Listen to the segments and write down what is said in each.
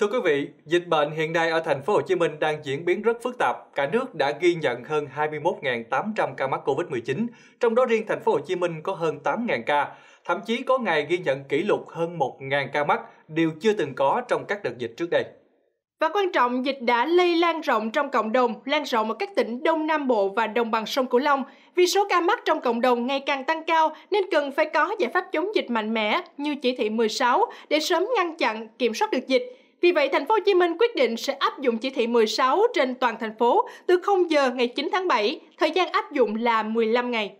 Thưa quý vị, dịch bệnh hiện nay ở thành phố Hồ Chí Minh đang diễn biến rất phức tạp. Cả nước đã ghi nhận hơn 21.800 ca mắc Covid-19, trong đó riêng thành phố Hồ Chí Minh có hơn 8.000 ca, thậm chí có ngày ghi nhận kỷ lục hơn 1.000 ca mắc, điều chưa từng có trong các đợt dịch trước đây. Và quan trọng, dịch đã lây lan rộng trong cộng đồng, lan rộng ở các tỉnh Đông Nam Bộ và đồng bằng sông Cửu Long. Vì số ca mắc trong cộng đồng ngày càng tăng cao nên cần phải có giải pháp chống dịch mạnh mẽ như chỉ thị 16 để sớm ngăn chặn, kiểm soát được dịch vì vậy, thành phố Hồ Chí Minh quyết định sẽ áp dụng chỉ thị 16 trên toàn thành phố từ 0 giờ ngày 9 tháng 7, thời gian áp dụng là 15 ngày.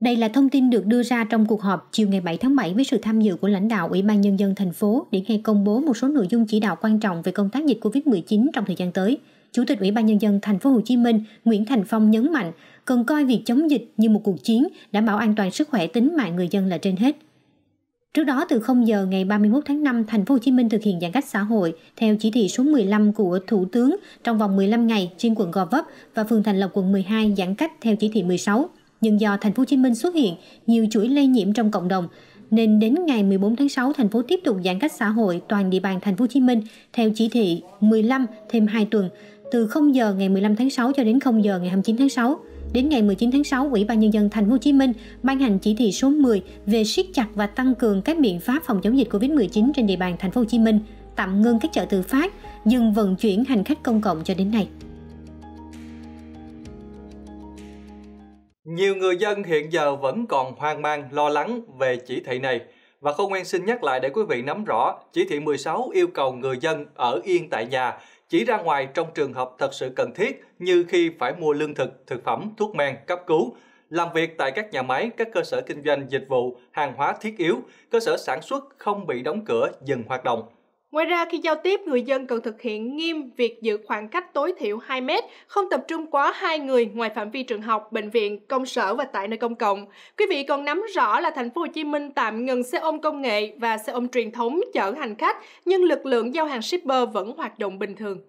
Đây là thông tin được đưa ra trong cuộc họp chiều ngày 7 tháng 7 với sự tham dự của lãnh đạo Ủy ban Nhân dân thành phố để nghe công bố một số nội dung chỉ đạo quan trọng về công tác dịch COVID-19 trong thời gian tới. Chủ tịch Ủy ban Nhân dân thành phố Hồ Chí Minh Nguyễn Thành Phong nhấn mạnh cần coi việc chống dịch như một cuộc chiến, đảm bảo an toàn sức khỏe tính mạng người dân là trên hết. Trước đó từ 0 giờ ngày 31 tháng 5, thành phố Hồ Chí Minh thực hiện giãn cách xã hội theo chỉ thị số 15 của Thủ tướng trong vòng 15 ngày trên quận Gò Vấp và phường Thành Lộc quận 12 giãn cách theo chỉ thị 16. Nhưng do thành phố Hồ Chí Minh xuất hiện nhiều chuỗi lây nhiễm trong cộng đồng, nên đến ngày 14 tháng 6 thành phố tiếp tục giãn cách xã hội toàn địa bàn thành phố Hồ Chí Minh theo chỉ thị 15 thêm 2 tuần từ 0 giờ ngày 15 tháng 6 cho đến 0 giờ ngày 29 tháng 6. Đến ngày 19 tháng 6, Ủy ban nhân dân thành phố Hồ Chí Minh ban hành chỉ thị số 10 về siết chặt và tăng cường các biện pháp phòng chống dịch COVID-19 trên địa bàn thành phố Hồ Chí Minh, tạm ngưng các chợ tự phát, dừng vận chuyển hành khách công cộng cho đến nay. Nhiều người dân hiện giờ vẫn còn hoang mang, lo lắng về chỉ thị này. Và không quên xin nhắc lại để quý vị nắm rõ, chỉ thị 16 yêu cầu người dân ở yên tại nhà chỉ ra ngoài trong trường hợp thật sự cần thiết như khi phải mua lương thực, thực phẩm, thuốc men, cấp cứu, làm việc tại các nhà máy, các cơ sở kinh doanh, dịch vụ, hàng hóa thiết yếu, cơ sở sản xuất không bị đóng cửa, dừng hoạt động. Ngoài ra, khi giao tiếp, người dân cần thực hiện nghiêm việc giữ khoảng cách tối thiểu 2 mét, không tập trung quá hai người ngoài phạm vi trường học, bệnh viện, công sở và tại nơi công cộng. Quý vị còn nắm rõ là thành phố Hồ Chí Minh tạm ngừng xe ôm công nghệ và xe ôm truyền thống chở hành khách, nhưng lực lượng giao hàng shipper vẫn hoạt động bình thường.